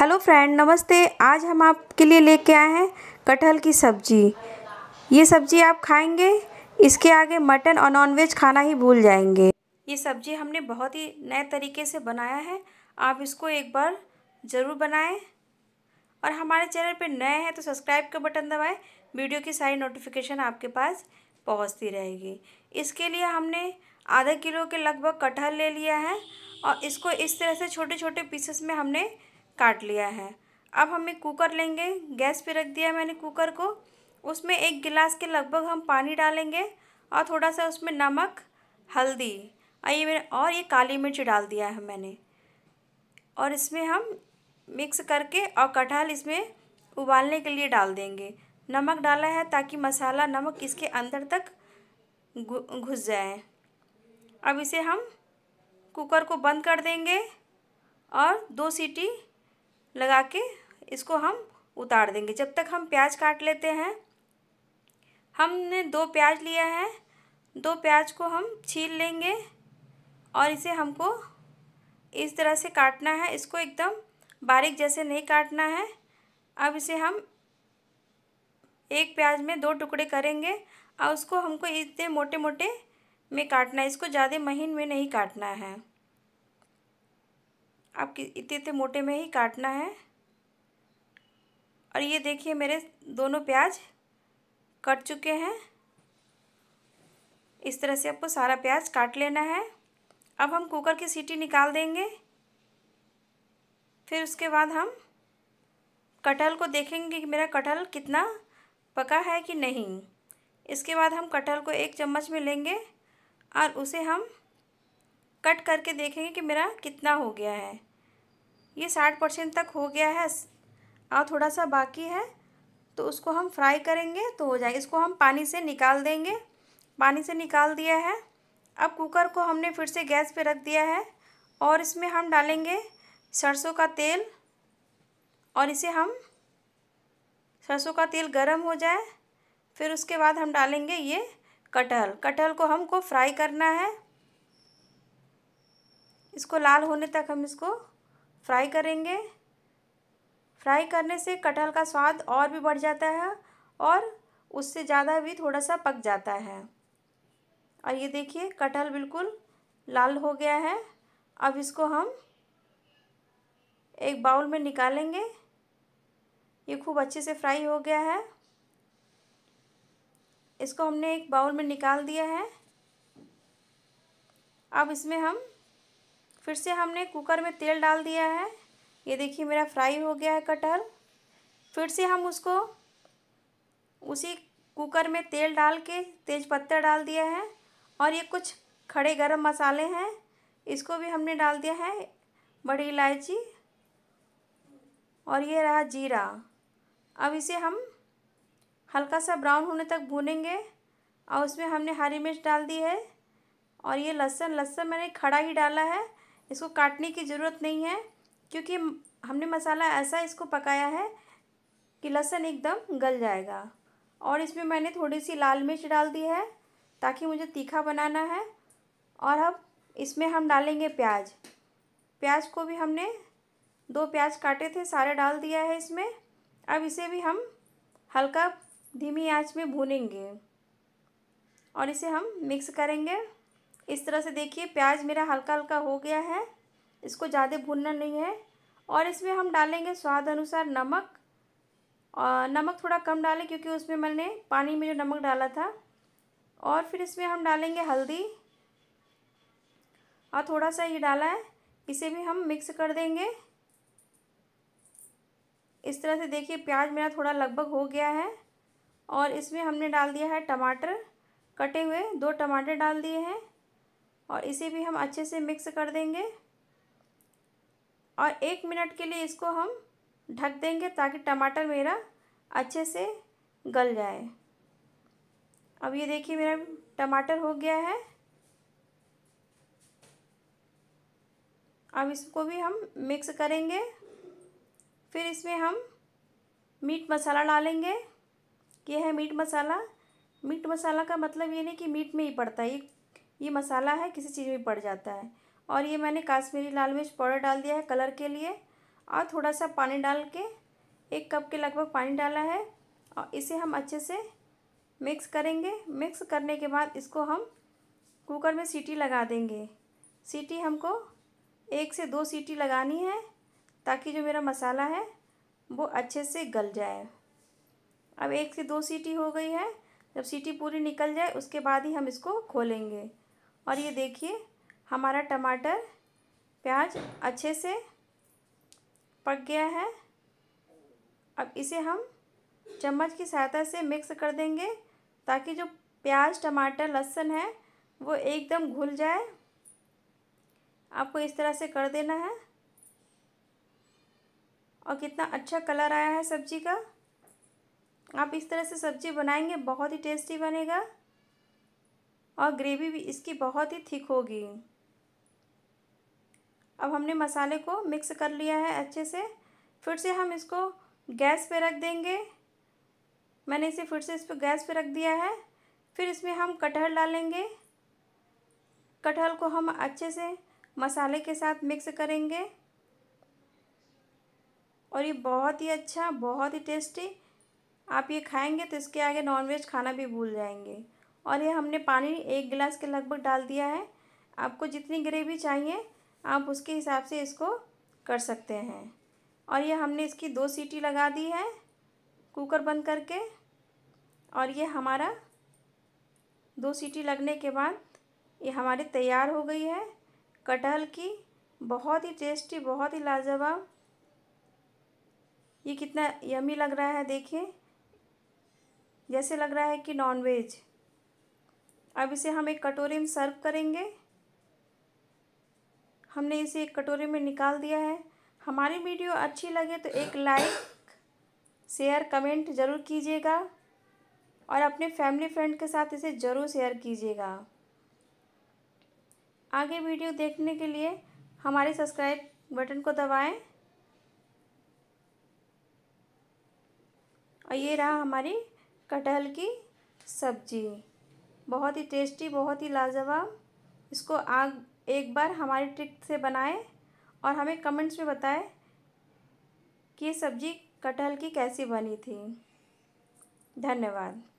hello friend नमस्ते आज हम आपके लिए लेके आए हैं कटहल की सब्ज़ी ये सब्ज़ी आप खाएंगे इसके आगे मटन और नॉनवेज खाना ही भूल जाएंगे ये सब्ज़ी हमने बहुत ही नए तरीके से बनाया है आप इसको एक बार ज़रूर बनाएं और हमारे चैनल पर नए हैं तो सब्सक्राइब का बटन दबाएं वीडियो की सारी नोटिफिकेशन आपके पास पहुँचती रहेगी इसके लिए हमने आधा किलो के लगभग कटहल ले लिया है और इसको इस तरह से छोटे छोटे पीसेस में हमने काट लिया है अब हमें कुकर लेंगे गैस पे रख दिया मैंने कुकर को उसमें एक गिलास के लगभग हम पानी डालेंगे और थोड़ा सा उसमें नमक हल्दी और ये मैंने और ये काली मिर्च डाल दिया है मैंने और इसमें हम मिक्स करके और कटहल इसमें उबालने के लिए डाल देंगे नमक डाला है ताकि मसाला नमक इसके अंदर तक घुस जाए अब इसे हम कुकर को बंद कर देंगे और दो सीटी लगा के इसको हम उतार देंगे जब तक हम प्याज काट लेते हैं हमने दो प्याज लिया है दो प्याज को हम छील लेंगे और इसे हमको इस तरह से काटना है इसको एकदम बारीक जैसे नहीं काटना है अब इसे हम एक प्याज में दो टुकड़े करेंगे और उसको हमको इतने मोटे मोटे में काटना है इसको ज़्यादा महीन में नहीं काटना है आप इतने इतने मोटे में ही काटना है और ये देखिए मेरे दोनों प्याज कट चुके हैं इस तरह से आपको सारा प्याज काट लेना है अब हम कुकर की सीटी निकाल देंगे फिर उसके बाद हम कटहल को देखेंगे कि मेरा कटहल कितना पका है कि नहीं इसके बाद हम कटहल को एक चम्मच में लेंगे और उसे हम कट करके देखेंगे कि मेरा कितना हो गया है ये साठ परसेंट तक हो गया है और थोड़ा सा बाकी है तो उसको हम फ्राई करेंगे तो हो जाए इसको हम पानी से निकाल देंगे पानी से निकाल दिया है अब कुकर को हमने फिर से गैस पे रख दिया है और इसमें हम डालेंगे सरसों का तेल और इसे हम सरसों का तेल गरम हो जाए फिर उसके बाद हम डालेंगे ये कटहल कटहल को हमको फ्राई करना है इसको लाल होने तक हम इसको फ्राई करेंगे फ्राई करने से कटहल का स्वाद और भी बढ़ जाता है और उससे ज़्यादा भी थोड़ा सा पक जाता है और ये देखिए कटहल बिल्कुल लाल हो गया है अब इसको हम एक बाउल में निकालेंगे ये खूब अच्छे से फ्राई हो गया है इसको हमने एक बाउल में निकाल दिया है अब इसमें हम फिर से हमने कुकर में तेल डाल दिया है ये देखिए मेरा फ्राई हो गया है कटहल फिर से हम उसको उसी कुकर में तेल डाल के तेज पत्ता डाल दिया है और ये कुछ खड़े गरम मसाले हैं इसको भी हमने डाल दिया है बड़ी इलायची और ये रहा जीरा अब इसे हम हल्का सा ब्राउन होने तक भूनेंगे और उसमें हमने हरी मिर्च डाल दी है और ये लहसन लहसन मैंने खड़ा ही डाला है इसको काटने की ज़रूरत नहीं है क्योंकि हमने मसाला ऐसा इसको पकाया है कि लहसुन एकदम गल जाएगा और इसमें मैंने थोड़ी सी लाल मिर्च डाल दी है ताकि मुझे तीखा बनाना है और अब इसमें हम डालेंगे प्याज प्याज को भी हमने दो प्याज काटे थे सारे डाल दिया है इसमें अब इसे भी हम हल्का धीमी आंच में भूनेंगे और इसे हम मिक्स करेंगे इस तरह से देखिए प्याज मेरा हल्का हल्का हो गया है इसको ज़्यादा भुनना नहीं है और इसमें हम डालेंगे स्वाद अनुसार नमक और नमक थोड़ा कम डालें क्योंकि उसमें मैंने पानी में जो नमक डाला था और फिर इसमें हम डालेंगे हल्दी और थोड़ा सा ये डाला है इसे भी हम मिक्स कर देंगे इस तरह से देखिए प्याज मेरा थोड़ा लगभग हो गया है और इसमें हमने डाल दिया है टमाटर कटे हुए दो टमाटर डाल दिए हैं और इसे भी हम अच्छे से मिक्स कर देंगे और एक मिनट के लिए इसको हम ढक देंगे ताकि टमाटर मेरा अच्छे से गल जाए अब ये देखिए मेरा टमाटर हो गया है अब इसको भी हम मिक्स करेंगे फिर इसमें हम मीट मसाला डालेंगे ये है मीट मसाला मीट मसाला का मतलब ये नहीं कि मीट में ही पड़ता है ये ये मसाला है किसी चीज़ में पड़ जाता है और ये मैंने काश्मीरी लाल मिर्च पाउडर डाल दिया है कलर के लिए और थोड़ा सा पानी डाल के एक कप के लगभग पानी डाला है और इसे हम अच्छे से मिक्स करेंगे मिक्स करने के बाद इसको हम कुकर में सीटी लगा देंगे सीटी हमको एक से दो सीटी लगानी है ताकि जो मेरा मसाला है वो अच्छे से गल जाए अब एक से दो सीटी हो गई है जब सीटी पूरी निकल जाए उसके बाद ही हम इसको खोलेंगे और ये देखिए हमारा टमाटर प्याज अच्छे से पक गया है अब इसे हम चम्मच की सहायता से मिक्स कर देंगे ताकि जो प्याज टमाटर लहसुन है वो एकदम घुल जाए आपको इस तरह से कर देना है और कितना अच्छा कलर आया है सब्ज़ी का आप इस तरह से सब्ज़ी बनाएंगे बहुत ही टेस्टी बनेगा और ग्रेवी भी इसकी बहुत ही थिक होगी अब हमने मसाले को मिक्स कर लिया है अच्छे से फिर से हम इसको गैस पे रख देंगे मैंने इसे फिर से इस पर गैस पे रख दिया है फिर इसमें हम कटहल डालेंगे कटहल को हम अच्छे से मसाले के साथ मिक्स करेंगे और ये बहुत ही अच्छा बहुत ही टेस्टी आप ये खाएंगे तो इसके आगे नॉनवेज खाना भी भूल जाएंगे और ये हमने पानी एक गिलास के लगभग डाल दिया है आपको जितनी ग्रेवी चाहिए आप उसके हिसाब से इसको कर सकते हैं और ये हमने इसकी दो सीटी लगा दी है कुकर बंद करके और ये हमारा दो सीटी लगने के बाद ये हमारी तैयार हो गई है कटहल की बहुत ही टेस्टी बहुत ही लाजवाब ये कितना यमी लग रहा है देखिए जैसे लग रहा है कि नॉनवेज अब इसे हम एक कटोरे में सर्व करेंगे हमने इसे एक कटोरे में निकाल दिया है हमारी वीडियो अच्छी लगे तो एक लाइक शेयर कमेंट ज़रूर कीजिएगा और अपने फैमिली फ्रेंड के साथ इसे ज़रूर शेयर कीजिएगा आगे वीडियो देखने के लिए हमारे सब्सक्राइब बटन को दबाएं और ये रहा हमारी कटहल की सब्ज़ी बहुत ही टेस्टी बहुत ही लाजवाब इसको आग एक बार हमारी ट्रिक से बनाएं और हमें कमेंट्स में बताएं कि ये सब्ज़ी कटहल की कैसी बनी थी धन्यवाद